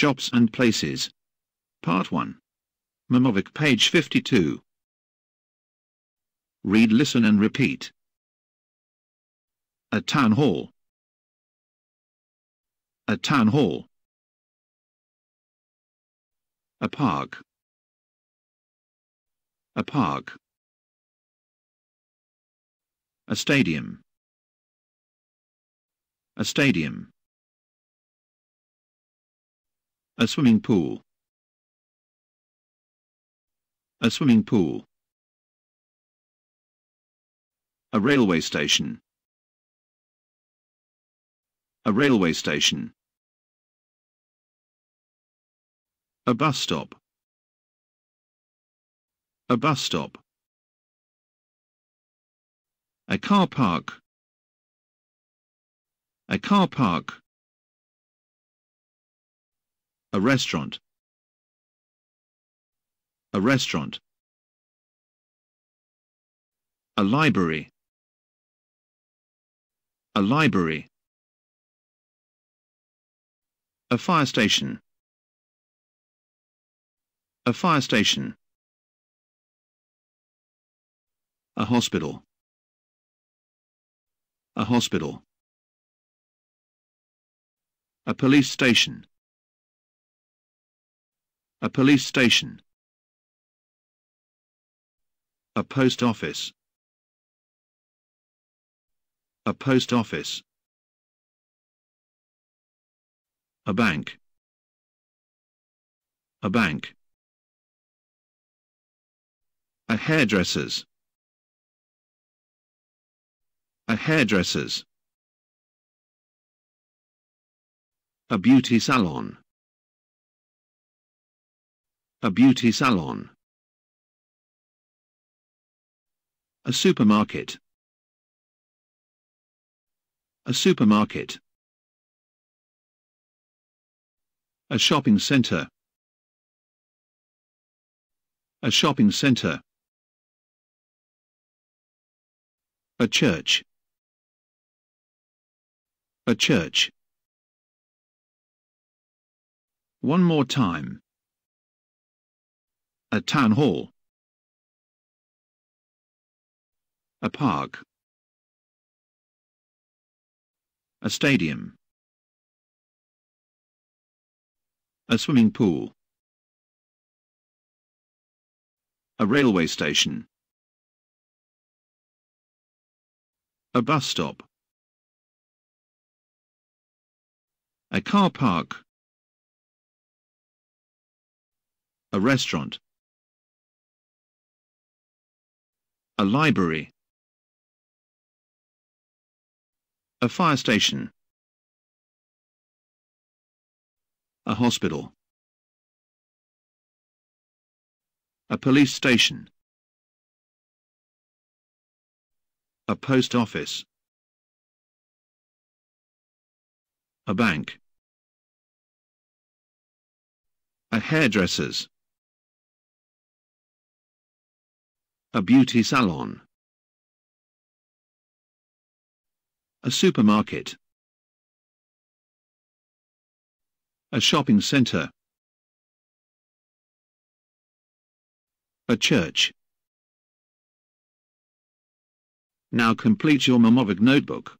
Shops and Places. Part 1. Mamovic, page 52. Read, listen, and repeat. A town hall. A town hall. A park. A park. A stadium. A stadium. A swimming pool. A swimming pool. A railway station. A railway station. A bus stop. A bus stop. A car park. A car park. A restaurant. A restaurant. A library. A library. A fire station. A fire station. A hospital. A hospital. A police station. A police station. A post office. A post office. A bank. A bank. A hairdresser's. A hairdresser's. A beauty salon a beauty salon, a supermarket, a supermarket, a shopping center, a shopping center, a church, a church. One more time. A town hall. A park. A stadium. A swimming pool. A railway station. A bus stop. A car park. A restaurant. a library, a fire station, a hospital, a police station, a post office, a bank, a hairdresser's. A beauty salon. A supermarket. A shopping center. A church. Now complete your Momovic notebook.